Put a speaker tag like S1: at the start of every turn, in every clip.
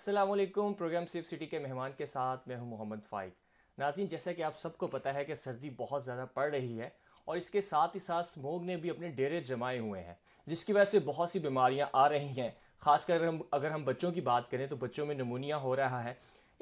S1: Aslam programme safe city के मेहमान के साथ मैं हूं मोहम्मद फ़ाइक नाजीन जैसा कि आप सबको पता है कि सर्दी बहुत ज़्यादा पड़ रही है और इसके साथ ही साथ स्मोग ने भी अपने डेरे जमाए हुए हैं जिसकी वजह से बहुत सी बीमारियां आ रही हैं खासकर हम अगर हम बच्चों की बात करें तो बच्चों में नमूनिया हो रहा है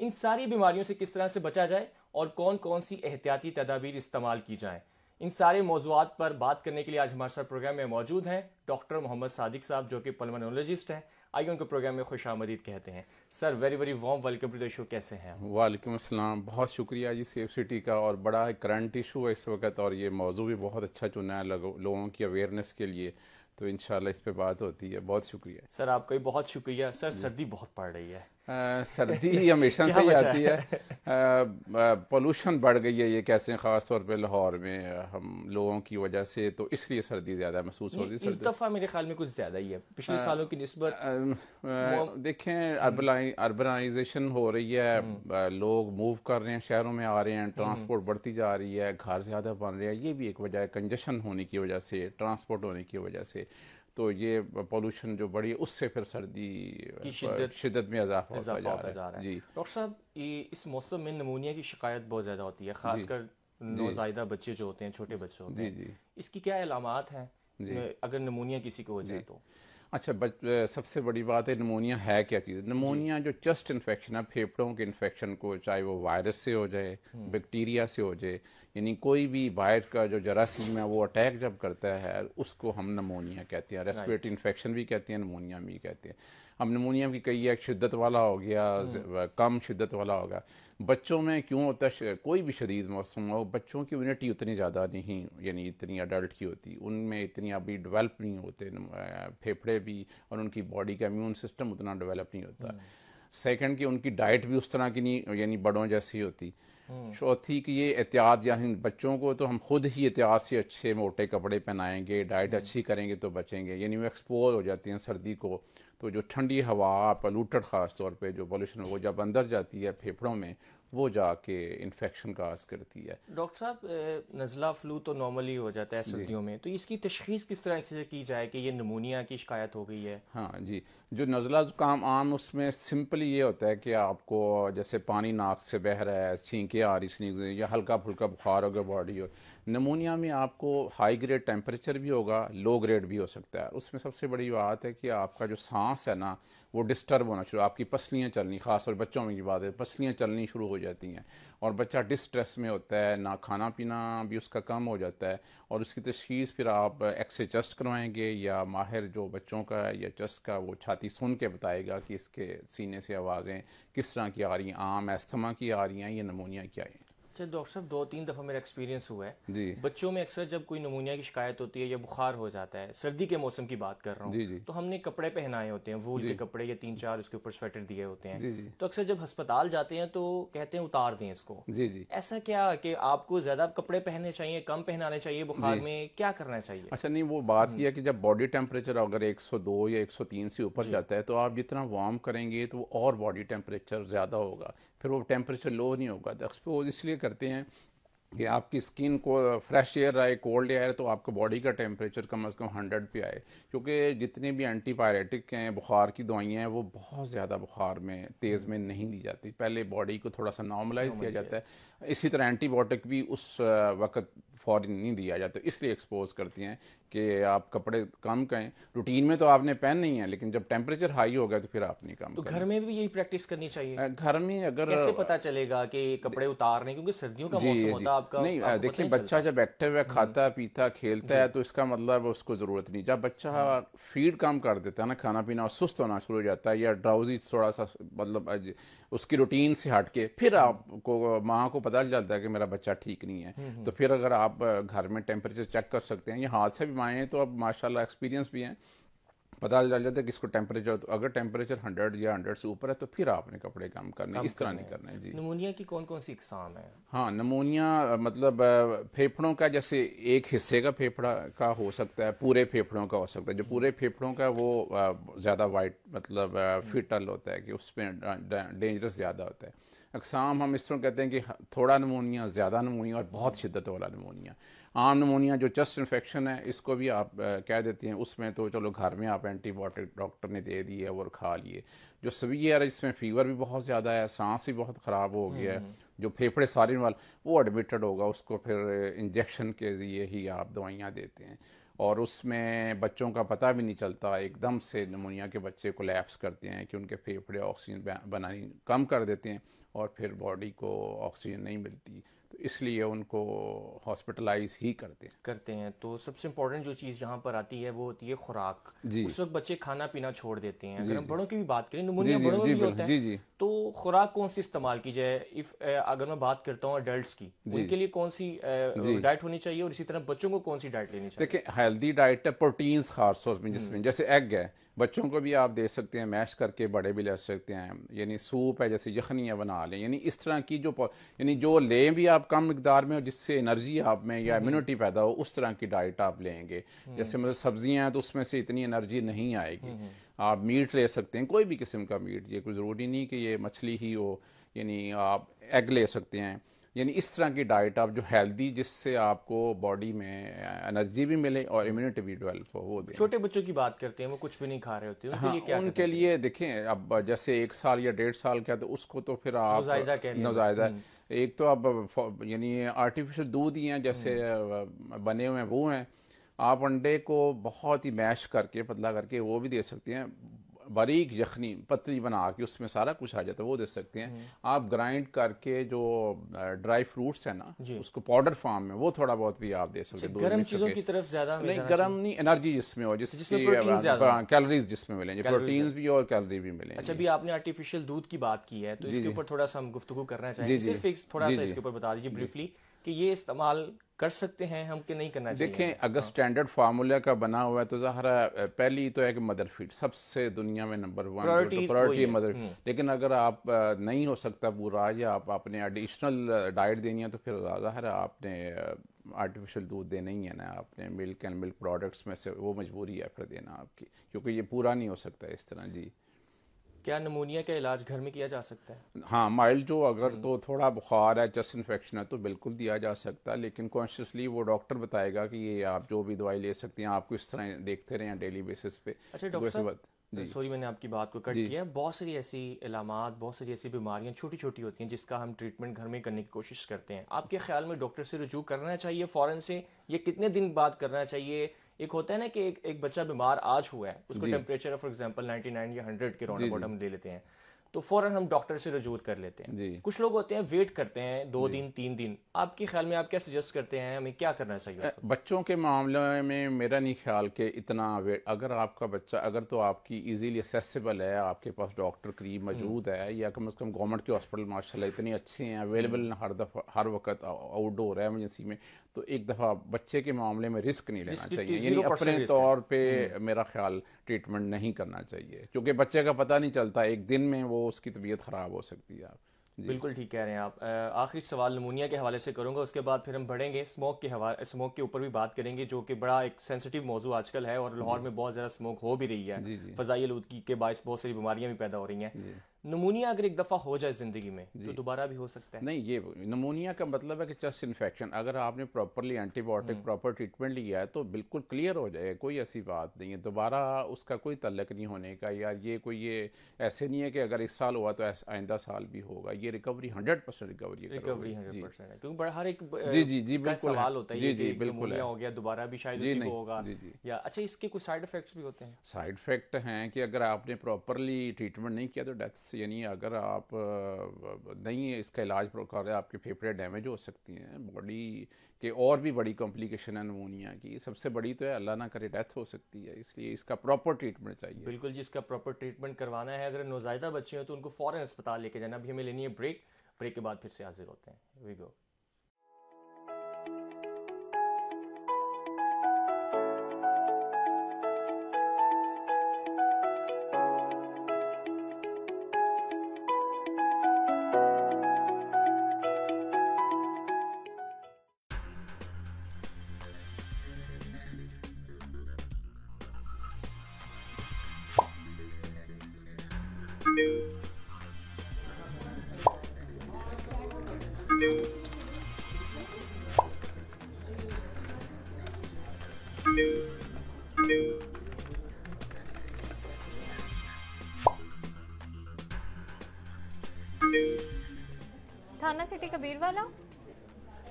S1: इन सारी बीमारियों से किस तरह से बचा जाए और कौन कौन सी एहतियाती तदाबीर इस्तेमाल की जाएँ इन सारे मौजूद पर बात करने के लिए आज हमारे साथ प्रोग्राम में मौजूद हैं डॉक्टर मोहम्मद सादिक साहब जो कि पलमोनोलॉजिस्ट हैं आइए उनको प्रोग्राम में खुश आमदीद कहते हैं sir very very warm welcome to the show कैसे हैं
S2: वालेकुम असलम बहुत शुक्रिया जी सेफ सिटी का और बड़ा करंट इशू है इस वक्त और ये मौजू भी बहुत अच्छा चुना है लोगों की अवेयरनेस के लिए तो इन इस पर बात होती है बहुत शुक्रिया सर आपका भी बहुत शुक्रिया
S1: सर सर्दी बहुत पड़ रही है आ, सर्दी हमेशा से ही आती
S2: है पोल्यूशन बढ़ गई है ये कैसे ख़ास तौर पे लाहौर में हम लोगों की वजह से तो इसलिए सर्दी ज़्यादा महसूस हो रही है इस
S1: दफ़ा मेरे ख्याल में कुछ ज़्यादा ही है पिछले आ, सालों की नस्बत
S2: देखें अर्बनाइजेशन हम्म। हो रही है हम्म। लोग मूव कर रहे हैं शहरों में आ रहे हैं ट्रांसपोर्ट हम्म। बढ़ती जा रही है घर ज़्यादा बन रहे हैं ये भी एक वजह है कंजेशन होने की वजह से ट्रांसपोर्ट होने की वजह से तो ये पॉल्यूशन जो बढ़ी उससे फिर सर्दी की शिद्दत शिद्दत में इजाफा रहा है डॉक्टर
S1: साहब इस मौसम में नमूनिया की शिकायत बहुत ज़्यादा होती है खासकर नौजायदा बच्चे जो होते हैं छोटे बच्चे होते हैं इसकी क्या अलामत
S2: हैं अगर नमूनिया किसी को हो जाए तो अच्छा बच uh, सबसे बड़ी बात है नमोनिया है क्या चीज़ नमोनिया जो चस्ट इन्फेक्शन है फेफड़ों के इन्फेक्शन को चाहे वो वायरस से हो जाए बैक्टीरिया हम्म। से हो जाए यानी कोई भी वायरस का जो जरासीम है वो अटैक जब करता है उसको हम नमोनिया कहते हैं रेस्पिरेटरी इन्फेक्शन भी कहते हैं नमोनिया भी कहते हैं अब नमोनियम की कई एक शिद्दत वाला हो गया हाँ। कम शिद्दत वाला हो गया बच्चों में क्यों होता है कोई भी शदीद मौसम हो बच्चों की इम्यूनिटी उतनी ज़्यादा नहीं यानी इतनी अडल्ट की होती उनमें इतनी अभी डेवलप नहीं होते फेफड़े भी और उनकी बॉडी का इम्यून सिस्टम उतना डेवलप नहीं होता सेकंड हाँ। कि उनकी डाइट भी उस तरह की नहीं यानी बड़ों जैसी होती हाँ। चौथी कि ये एहतियात यानी बच्चों को तो हम खुद ही एहतियात से अच्छे मोटे कपड़े पहनाएंगे डाइट अच्छी करेंगे तो बचेंगे यानी वो एक्सपोज हो जाती हैं सर्दी को तो जो ठंडी हवा पलूटेड ख़ास तौर पे जो पॉल्यूशन वो जब अंदर जाती है फेफड़ों में वो जाके इन्फेक्शन का आस करती है
S1: डॉक्टर साहब नज़ला फ्लू तो नॉर्मली हो जाता है सर्दियों में तो इसकी तशखीस किस तरह से की जाए कि ये नमूनिया की शिकायत हो गई है
S2: हाँ जी जो नज़ला जुकाम आम उसमें सिंपली ये होता है कि आपको जैसे पानी नाक से बह रहा है छींकें आ रही छींक या हल्का फुल्का बुखार हो गया बॉडी हो नमोनिया में आपको हाई ग्रेड टेम्परेचर भी होगा लो ग्रेड भी हो सकता है उसमें सबसे बड़ी बात है कि आपका जो सांस है ना वो डिस्टर्ब होना शुरू आपकी पसलियाँ चलनी खासतौर बच्चों में की बात है पसलियाँ चलनी शुरू हो जाती हैं और बच्चा डिस्ट्रेस में होता है ना खाना पीना भी उसका कम हो जाता है और उसकी तशीस फिर आप एक्सरे चस्ट करवाएंगे या माहिर जो बच्चों का या चस्ट का वो छाती सुन के बताएगा कि इसके सीने से आवाज़ें किस तरह की आ रही हैं आम एस्थमा की आ रही हैं या नमोनिया की आ रही हैं
S1: अच्छा डॉक्टर साहब दो तीन दफ़ा मेरा एक्सपीरियंस हुआ है जी बच्चों में अक्सर जब कोई नमूनिया की शिकायत होती है या बुखार हो जाता है सर्दी के मौसम की बात कर रहा हूँ जी जी तो हमने कपड़े पहनाए होते हैं वूल के कपड़े या तीन चार उसके ऊपर स्वेटर दिए होते हैं जी जी तो अक्सर जब हस्पताल जाते हैं तो कहते हैं उतार दें इसको जी जी ऐसा क्या कि आपको ज़्यादा कपड़े पहनने चाहिए कम पहनाने चाहिए बुखार में क्या करना चाहिए
S2: अच्छा नहीं वो बात हम्म। यह है कि जब बॉडी टेम्परेचर अगर एक या एक से ऊपर जाता है तो आप जितना वार्म करेंगे तो और बॉडी टेम्परेचर ज़्यादा होगा फिर वो टेम्परेचर लो नहीं होगा एक्सपोज तो इसलिए करते हैं कि आपकी स्किन को फ्रेश एयर आए कोल्ड एयर तो आपको बॉडी का टेम्परेचर कम अज़ कम हंड्रेड पे आए क्योंकि जितने भी एंटीबायोटिक हैं बुखार की दवाइयाँ हैं वो बहुत ज़्यादा बुखार में तेज़ में नहीं दी जाती पहले बॉडी को थोड़ा सा नॉर्मलाइज किया जाता है इसी तरह एंटीबायोटिक भी उस वक्त फ़ौर नहीं दिया जाता इसलिए एक्सपोज करती हैं कि आप कपड़े कम करें रूटीन में तो आपने पहन नहीं है लेकिन जब टेम्परेचर हाई हो गया तो फिर आपने कम तो घर
S1: में भी यही प्रैक्टिस करनी चाहिए
S2: घर में अगर कैसे
S1: पता चलेगा कि कपड़े उतारने क्योंकि सर्दियों का मौसम होता है आपका नहीं देखिए बच्चा
S2: जब एक्टिव है खाता हम्म। पीता खेलता है तो इसका मतलब उसको ज़रूरत नहीं जब बच्चा फीड हम्म। कम कर देता है ना खाना पीना सुस्त होना शुरू हो जाता है या ड्राउजी थोड़ा सा मतलब उसकी रूटीन से हट के फिर हम्म। आपको माँ को पता चल जाता है कि मेरा बच्चा ठीक नहीं है हम्म, हम्म। तो फिर अगर आप घर में टेम्परेचर चेक कर सकते हैं या हाथ से भी माएँ तो अब माशाल्लाह एक्सपीरियंस भी हैं पता चल जाता है कि इसको टेम्परेचर तो अगर टेम्परेचर हंड्रेड या हंड्रेड से ऊपर है तो फिर आपने कपड़े कम करने इस तरह नहीं करना है जी
S1: नमोनिया की कौन कौन सी इकसाम है
S2: हाँ नमोनिया मतलब फेफड़ों का जैसे एक हिस्से का फेफड़ा का हो सकता है पूरे फेफड़ों का हो सकता है जो पूरे फेफड़ों का वो ज़्यादा वाइट मतलब फिटल हम्म। होता है कि उसमें डेंजरस ज़्यादा होता है अकसाम हम इस तरह कहते हैं कि थोड़ा नमोनिया ज़्यादा नमोनिया और बहुत शिद्दत वाला नमोनिया आम नमोनिया जो चस्ट इन्फेक्शन है इसको भी आप कह देते हैं उसमें तो चलो घर में आप एंटीबायोटिक डॉक्टर ने दे दिए और खा लिए जो सवियर है इसमें फीवर भी बहुत ज़्यादा है सांस भी बहुत ख़राब हो गया है हम्म। जो फेफड़े सारे वाल वो एडमिटेड होगा उसको फिर इंजेक्शन के ज़रिए ही आप दवाइयाँ देते हैं और उसमें बच्चों का पता भी नहीं चलता एकदम से नमोनिया के बच्चे को लैप्स करते हैं कि उनके फेफड़े ऑक्सीजन बनानी कम कर देते हैं और फिर बॉडी को ऑक्सीजन नहीं मिलती तो इसलिए उनको हॉस्पिटलाइज ही करते हैं करते हैं तो सबसे इम्पोर्टेंट जो
S1: चीज़ यहाँ पर आती है वो होती है खुराक जी उस वक्त बच्चे खाना पीना छोड़ देते हैं अगर हम बड़ों की भी बात करें नमूनिया बड़ों में भी होता है जी तो खुराक कौन सी इस्तेमाल की जाए इफ अगर मैं बात करता हूँ
S2: अडल्ट की उनके लिए
S1: कौन सी डाइट होनी चाहिए और इसी तरह बच्चों को कौन सी डाइट लेनी चाहिए
S2: देखिए हेल्दी डाइट है प्रोटीन्स खास पर जिसमें हम्म। जैसे एग है बच्चों को भी आप दे सकते हैं मैश करके बड़े भी ले सकते हैं यानी सूप है जैसे यखनियाँ बना लें यानी इस तरह की जो यानी जो लें भी आप कम मकदार में और जिससे एनर्जी आप में या इम्यूनिटी पैदा हो उस तरह की डाइट आप लेंगे जैसे मतलब सब्जियाँ हैं तो उसमें से इतनी एनर्जी नहीं आएगी आप मीट ले सकते हैं कोई भी किस्म का मीट ये कोई ज़रूरी नहीं कि ये मछली ही हो यानी आप एग ले सकते हैं यानी इस तरह की डाइट आप जो हेल्दी जिससे आपको बॉडी में एनर्जी भी मिले और इम्यूनिटी भी डेवलप हो वो दें
S1: छोटे बच्चों की बात करते हैं वो कुछ भी नहीं खा रहे होते उनके हाँ, लिए क्या उनके
S2: लिए देखें अब जैसे एक साल या डेढ़ साल का तो उसको तो फिर आप नोजायदा हम्म। एक तो अब यानी आर्टिफिशियल दूध ही हैं जैसे हम्म। बने हुए हैं वो हैं आप अंडे को बहुत ही मैश करके पतला करके वो भी दे सकते हैं बारीक यखनी पतली बना के उसमें सारा कुछ आ जाता है वो दे सकते हैं हम्म। आप ग्राइंड करके जो ड्राई फ्रूट्स है ना उसको पाउडर फॉर्म में वो थोड़ा बहुत भी आप दे सकते हैं गर्म चीजों की तरफ ज्यादा नहीं गर्म नहीं एनर्जी जिसमें हो जिसमें कैलोरीज जिसमें मिले प्रोटीन भी और कैलोरी भी मिले अच्छा
S1: भी आपने आर्टिफिशियल दूध की बात की है तो इसके ऊपर थोड़ा सा हम गुफ्तु करना चाहिए सिर्फ एक थोड़ा सा इसके ऊपर बता दीजिए ब्रीफली कि ये इस्तेमाल कर सकते हैं हम कि नहीं करना चाहिए देखें
S2: अगर स्टैंडर्ड हाँ। फार्मूला का बना हुआ है तो ज़ाहरा पहली तो है कि मदर फीड सबसे दुनिया में नंबर वन प्रायोरिटी मदर लेकिन अगर आप नहीं हो सकता पूरा या आप आपने एडिशनल डाइट देनी है तो फिर ज़ाहर आपने आर्टिफिशियल दूध देना ही है ना आपने मिल्क एंड मिल्क प्रोडक्ट्स में से वो मजबूरी है फिर देना आपकी क्योंकि ये पूरा नहीं हो सकता इस तरह जी
S1: क्या नमूनिया का इलाज घर में किया जा सकता है
S2: हाँ माइल्ड जो अगर हम्म। तो थोड़ा बुखार है चेस्ट इन्फेक्शन है तो बिल्कुल दिया जा सकता है लेकिन कॉन्शियसली वो डॉक्टर बताएगा कि ये आप जो भी दवाई ले सकते हैं आपको इस तरह देखते रहें डेली बेसिस पे अच्छा डॉक्टर साहब सॉरी मैंने आपकी बात को कट किया
S1: बहुत सारी ऐसी इलामत बहुत सारी ऐसी बीमारियां छोटी छोटी होती हैं जिसका हम ट्रीटमेंट घर में करने की कोशिश करते हैं आपके ख्याल में डॉक्टर से रजू करना चाहिए फ़ौरन से ये कितने दिन बाद करना चाहिए एक होता है ना कि एक एक बच्चा बीमार आज हुआ है उसको temperature for example ninety nine या हंड्रेड के राउंड अबाउट हम ले लेते हैं तो फौरन हम डॉक्टर से रजूत कर लेते हैं कुछ लोग होते हैं वेट करते हैं दो दिन तीन दिन आपके ख्याल में आप क्या सजेस्ट करते हैं हमें क्या करना चाहिए
S2: बच्चों के मामले में मेरा नहीं ख्याल कि इतना वेट अगर आपका बच्चा अगर तो आपकी इजीली एक्सेसिबल है आपके पास डॉक्टर करीब हम्म। मौजूद है या कम अज़ कम गवर्नमेंट के हॉस्पिटल माशाला इतने अच्छे हैं अवेलेबल हम्म। हर दफ़ा हर वक्त आउटडोर है एमरजेंसी में तो एक दफ़ा बच्चे के मामले में रिस्क नहीं लेना चाहिए यानी अपने तौर पे हम्म। मेरा ख्याल ट्रीटमेंट नहीं करना चाहिए क्योंकि बच्चे का पता नहीं चलता एक दिन में वो उसकी तबीयत ख़राब हो सकती है बिल्कुल
S1: ठीक कह रहे हैं आप आखिरी सवाल नमूनिया के हवाले से करूंगा उसके बाद फिर हम बढ़ेंगे स्मोक के हवाले स्मोक के ऊपर भी बात करेंगे जो कि बड़ा एक सेंसिटिव मौजू आजकल है और लाहौर में बहुत ज़्यादा स्मोक हो भी रही है फजाई आलूदगी के बायस बहुत सारी बीमारियां भी पैदा हो रही हैं नमूनिया अगर
S2: एक दफ़ा हो जाए ज़िंदगी में तो दोबारा भी हो सकता है नहीं ये नमूनिया का मतलब है कि चेस्ट इन्फेक्शन अगर आपने properly antibiotic hmm. Proper treatment लिया है तो बिल्कुल क्लियर हो जाएगा कोई ऐसी बात नहीं है दोबारा उसका कोई तलक नहीं होने का या ये कोई ये ऐसे नहीं है कि अगर इस साल हुआ तो आइंदा साल भी होगा ये recovery hundred percent recovery recovery hundred percent है क्योंकि हर एक जी जी जी बिल्कुल सवाल होता है जी जी बिल्कुल हो गया दोबारा भी शायद होगा
S1: या अच्छा इसके कुछ साइड इफेक्ट भी होते हैं
S2: साइड इफेक्ट हैं कि अगर आपने प्रॉपरली ट्रीटमेंट नहीं किया तो डेथ टिप्स यानी अगर आप नहीं इसका इलाज कर रहे आपके फेफड़े डैमेज हो सकती हैं बॉडी के और भी बड़ी कॉम्प्लिकेशन है नमोनिया की सबसे बड़ी तो है अल्लाह ना करे डेथ हो सकती है इसलिए इसका प्रॉपर ट्रीटमेंट चाहिए
S1: बिल्कुल जी इसका प्रॉपर
S2: ट्रीटमेंट करवाना है अगर
S1: नौजायदा बच्चे हैं तो उनको फ़ौरन अस्पताल लेके जाना अभी हमें लेनी है ब्रेक ब्रेक के बाद फिर से हाजिर होते हैं वी गो थाना सिटी कबीर वाला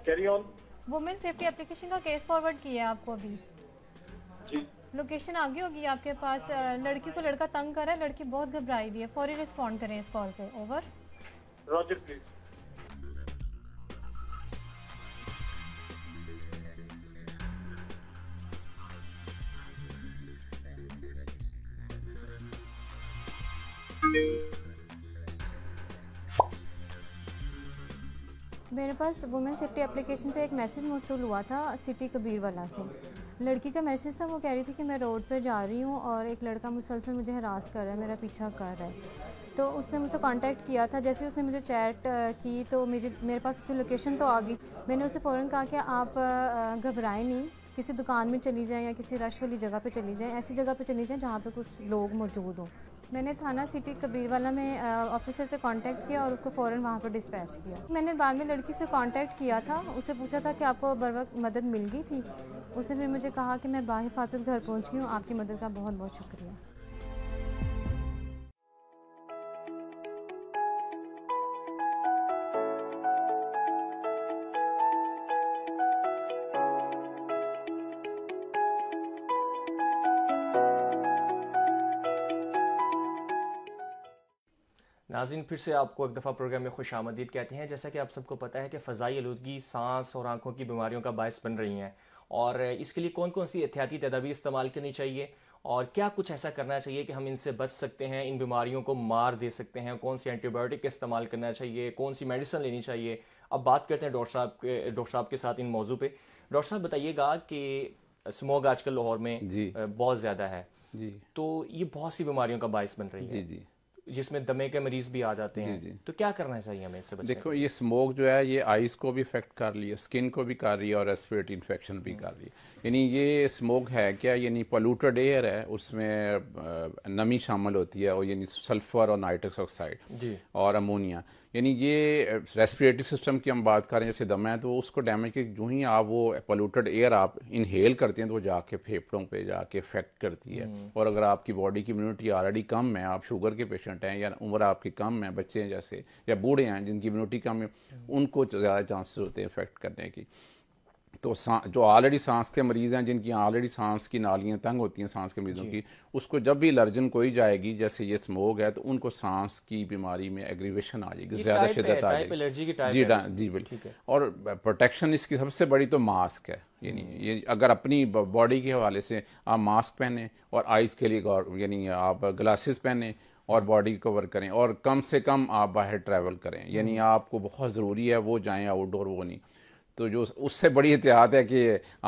S1: carry on women safety application का केस फॉरवर्ड किया है आपको अभी जी लोकेशन आगे होगी आपके पास लड़की को लड़का तंग कर रहा है लड़की बहुत घबराई हुई है फौरी रिस्पॉन्ड करें इस कॉल पे ओवर रॉजर प्लीज मेरे पास वुमेन सेफ्टी एप्लीकेशन पे एक मैसेज मौसू हुआ था सिटी कबीर वाला से लड़की का मैसेज था वो कह रही थी कि मैं रोड पे जा रही हूँ और एक लड़का मुसलसल मुझे हरास कर रहा है मेरा पीछा कर रहा है तो उसने मुझसे कांटेक्ट किया था जैसे उसने मुझे चैट की तो मेरी मेरे पास उसकी लोकेशन तो आ गई मैंने उसे फ़ौरन कहा कि आप घबराएं नहीं किसी दुकान में चली जाएँ या किसी रश वाली जगह पर चली जाएँ ऐसी जगह पर चली जाएँ जहाँ पर कुछ लोग मौजूद हों मैंने थाना सिटी कबीरवाला में ऑफिसर से कांटेक्ट किया और उसको फ़ौरन वहाँ पर डिस्पैच किया मैंने बाद में लड़की से कांटेक्ट किया था उसे पूछा था कि आपको बर वक्त मदद मिल गई थी उसने फिर मुझे कहा कि मैं बाहिफाजत घर पहुँच गई हूँ आपकी मदद का बहुत बहुत शुक्रिया नाजिन फिर से आपको एक दफ़ा प्रोग्राम में खुश आमदीद कहते हैं जैसा कि आप सबको पता है कि फ़जाई आलूगी सांस और आंखों की बीमारियों का बायस बन रही हैं और इसके लिए कौन कौन सी एहतियाती तदाबीर इस्तेमाल करनी चाहिए और क्या कुछ ऐसा करना चाहिए कि हम इनसे बच सकते हैं इन बीमारियों को मार दे सकते हैं कौन सी एंटीबायोटिक का इस्तेमाल करना चाहिए कौन सी मेडिसन लेनी चाहिए अब बात करते हैं डॉक्टर साहब के डॉक्टर साहब के साथ इन मौजू पर डॉक्टर साहब बताइएगा कि स्मोग आजकल लाहौर में बहुत ज़्यादा है जी तो ये बहुत सी बीमारियों का बायस बन रही है जी जी जिसमें दमे के मरीज भी आ जाते हैं जी जी। तो क्या करना चाहिए हमें इससे बचने देखो
S2: ये स्मोक जो है ये आईज को भी इफेक्ट कर रही है स्किन को भी कर रही है और रेस्पिरेटरी इन्फेक्शन भी हम्म। कर रही है यानी ये स्मोक है क्या यानी पोलूटेड एयर है उसमें नमी शामिल होती है और यानी सल्फ़र और नाइट्रस ऑक्साइड और अमोनिया यानी ये रेस्पिरेटरी सिस्टम की हम बात करें जैसे दम है तो उसको डैमेज जो ही आप वो पोलूटेड एयर आप इनहेल करते हैं तो वो जाके फेफड़ों पे जाके इफेक्ट करती है हम्म। और अगर आपकी बॉडी की इम्यूनिटी ऑलरेडी कम है आप शुगर के पेशेंट हैं या उम्र आपकी कम है बच्चे हैं जैसे या बूढ़े हैं जिनकी इम्यूनिटी कम है हम्म। उनको ज़्यादा चांसेस होते हैं इफेक्ट करने की तो जो ऑलरेडी सांस के मरीज़ हैं जिनकी ऑलरेडी सांस की नालियाँ तंग होती हैं सांस के मरीज़ों की उसको जब भी एलर्जन कोई जाएगी जैसे ये स्मोक है तो उनको सांस की बीमारी में एग्रीवेशन आ जाएगी ज़्यादा शिदत आ जाएगी जी जी बिल्कुल और प्रोटेक्शन इसकी सबसे बड़ी तो मास्क है यानी ये हम्म। अगर अपनी बॉडी के हवाले से आप मास्क पहने और आइज़ के लिए यानी आप ग्लासेस पहने और बॉडी कवर करें और कम से कम आप बाहर ट्रैवल करें यानी हम्म। आपको बहुत ज़रूरी है वो जाएँ आउटडोर वो नहीं तो जो उससे बड़ी एहतियात है कि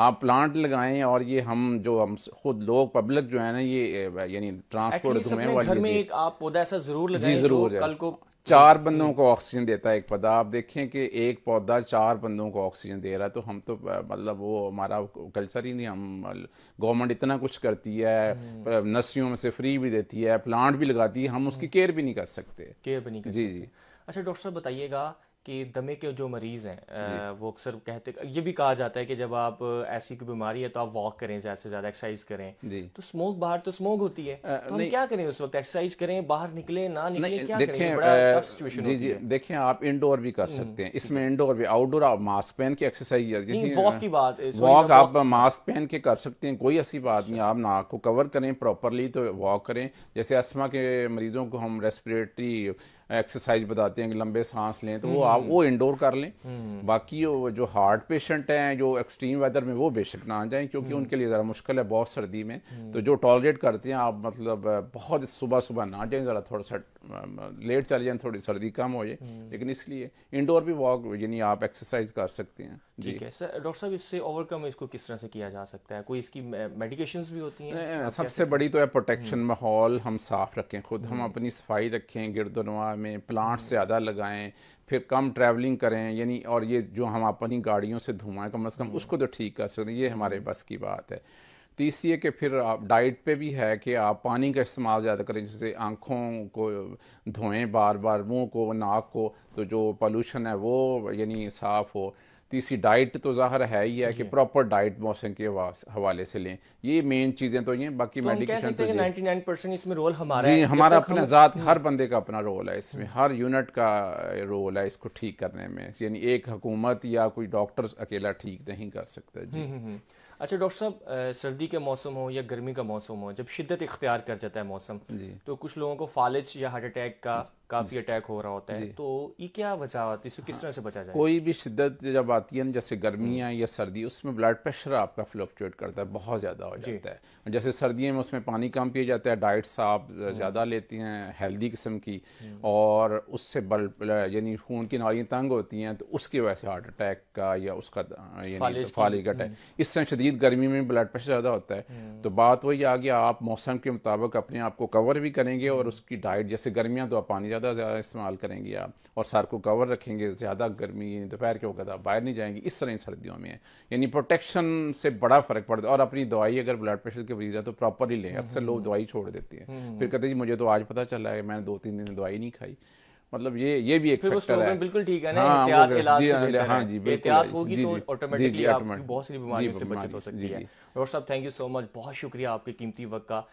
S2: आप प्लांट लगाएं और ये हम जो हम खुद लोग पब्लिक जो है ना ये यानी ट्रांसपोर्ट में एक
S1: आप पौधा ऐसा जरूर लगाएं जरूर जो कल को
S2: चार हम्म। बंदों को ऑक्सीजन देता है एक पौधा आप देखें कि एक पौधा चार बंदों को ऑक्सीजन दे रहा है तो हम तो मतलब वो हमारा कल्चर ही नहीं हम गवर्नमेंट इतना कुछ करती है हम्म। नर्सियों में से फ्री भी देती है प्लांट भी लगाती है हम उसकी केयर हम्म। भी नहीं कर सकते केयर भी नहीं कर जी जी
S1: अच्छा डॉक्टर साहब बताइएगा कि दमे के जो मरीज़ हैं वो अक्सर कहते ये भी कहा जाता है कि जब आप ऐसी कोई बीमारी है तो आप वॉक करें ज़्यादा से ज़्यादा एक्सरसाइज करें तो स्मोक बाहर तो स्मोक होती है आ, तो हम क्या करें उस वक्त एक्सरसाइज करें बाहर निकले ना निकले क्या देखें, करें जी, जी,
S2: देखें आप इंडोर भी कर हम्म, सकते हैं इसमें इंडोर भी आउटडोर आप मास्क पहन के एक्सरसाइज वॉक की बात वॉक आप मास्क पहन के कर सकते हैं कोई ऐसी बात नहीं आप नाक को कवर करें प्रॉपरली तो वॉक करें जैसे अस्मा के मरीजों को हम रेस्परेटरी एक्सरसाइज बताते हैं कि लंबे सांस लें तो वो हम्म, आप हम्म। वो इंडोर कर लें हम्म। बाकी जो हार्ट पेशेंट हैं जो एक्सट्रीम वेदर में वो बेशक ना आ जाएं क्योंकि उनके लिए ज़रा मुश्किल है बहुत सर्दी में तो जो टॉलरेट करते हैं आप मतलब बहुत सुबह सुबह ना जाएँ ज़रा थोड़ा सा लेट चले जाएँ थोड़ी सर्दी कम हो जाए लेकिन इसलिए इंडोर भी वॉक यानी आप एक्सरसाइज कर सकते हैं ठीक है
S1: सर डॉक्टर साहब इससे ओवरकम इसको किस तरह से किया जा सकता है कोई इसकी मेडिकेशंस
S2: भी होती हैं सबसे बड़ी तो है प्रोटेक्शन माहौल हम साफ रखें खुद हम अपनी सफाई रखें गिरदनवा में प्लांट्स हम्म। ज़्यादा लगाएं फिर कम ट्रैवलिंग करें यानी और ये जो हम अपनी गाड़ियों से धुआं कम अज़ कम हम्म। उसको तो ठीक कर सकते हैं ये हमारे हम्म। बस की बात है तीसरी है कि फिर आप डाइट पे भी है कि आप पानी का इस्तेमाल ज़्यादा करें जैसे आँखों को धोएं बार बार मुंह को नाक को तो जो पोल्यूशन है वो यानी साफ़ हो तीसरी डाइट तो ज़ाहिर है ही है कि प्रॉपर डाइट मौसम के हवाले से लें ये मेन चीज़ें तो ये बाकी मेडिकेशन तो
S1: नाइन तो इसमें रोल हमारा जी हमारा तो अपना
S2: ज़ात हम्म। हर बंदे का अपना रोल है इसमें हर यूनिट का रोल है इसको ठीक करने में यानी एक हुकूमत या कोई डॉक्टर अकेला ठीक नहीं कर सकता जी हम्म, हम्म,
S1: अच्छा डॉक्टर साहब सर्दी के मौसम हो या गर्मी का मौसम हो जब शिद्दत इख्तियार कर जाता है मौसम तो कुछ लोगों को फालिज या हार्ट अटैक का काफी अटैक हो रहा होता है तो ये क्या है इसको किस तरह से बचा जाए कोई
S2: भी शिद्दत जब आती है जैसे गर्मियाँ या सर्दी उसमें ब्लड प्रेशर आपका फ्लक्चुएट करता है बहुत ज़्यादा हो जाता है जैसे सर्दियों में उसमें पानी कम पिया जाता है डाइट आप हम्म। ज़्यादा लेती हैं हेल्दी किस्म की हम्म। और उससे यानी खून की नालियाँ तंग होती हैं तो उसकी वजह से हार्ट अटैक का या उसका यानी अटैक तो हम्म। इससे शदीद गर्मी में ब्लड प्रेशर ज़्यादा होता है तो बात वही आ गया आप मौसम के मुताबिक अपने आप को कवर भी करेंगे और उसकी डाइट जैसे गर्मियां तो आप पानी ज़्यादा ज़्यादा इस्तेमाल करेंगी आप और सर को कवर रखेंगे ज़्यादा गर्मी दोपहर के वक्त आप बाहर नहीं जाएंगी इस तरह सर्दियों में यानी प्रोटेक्शन से बड़ा फ़र्क पड़ता है और अपनी दवाई अगर ब्लड प्रेशर के मरीज है तो प्रॉपरली लें अक्सर लोग हम्म। दवाई छोड़ देती हैं फिर हम्म। कहते जी मुझे तो आज पता चला है मैंने दो तीन दिन दवाई नहीं खाई मतलब ये ये भी एक फैक्टर है बिल्कुल ठीक है ना हाँ, एहतियात तो इलाज से हाँ, बेहतर हाँ, जी, एहतियात होगी तो ऑटोमेटिकली आपकी बहुत सारी बीमारियों से बचत हाँ हो सकती है
S1: डॉक्टर साहब थैंक यू सो मच बहुत शुक्रिया आपके कीमती वक्त का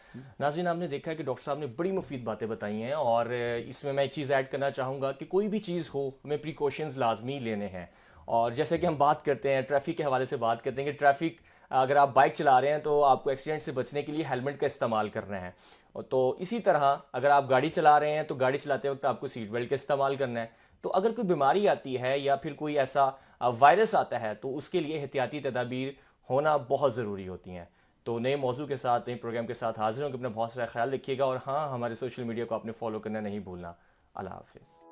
S1: नाजिन आपने देखा है कि डॉक्टर साहब ने बड़ी मुफीद बातें बताई हैं और इसमें मैं एक चीज़ ऐड करना चाहूँगा कि कोई भी चीज़ हो हमें प्रिकॉशंस लाजमी लेने हैं और जैसे कि हम बात करते हैं ट्रैफिक के हवाले से बात करते हैं कि ट्रैफिक अगर आप बाइक चला रहे हैं तो आपको एक्सीडेंट से बचने के लिए हेलमेट का इस्तेमाल करना है तो इसी तरह अगर आप गाड़ी चला रहे हैं तो गाड़ी चलाते वक्त आपको सीट बेल्ट का इस्तेमाल करना है तो अगर कोई बीमारी आती है या फिर कोई ऐसा वायरस आता है तो उसके लिए एहतियाती तदाबीर होना बहुत ज़रूरी होती हैं तो नए मौजू के साथ नए प्रोग्राम के साथ हाजिर होंगे अपना बहुत सारा ख्याल रखिएगा और हाँ हमारे सोशल मीडिया को आपने फॉलो करना नहीं भूलना अल्लाह हाफिज़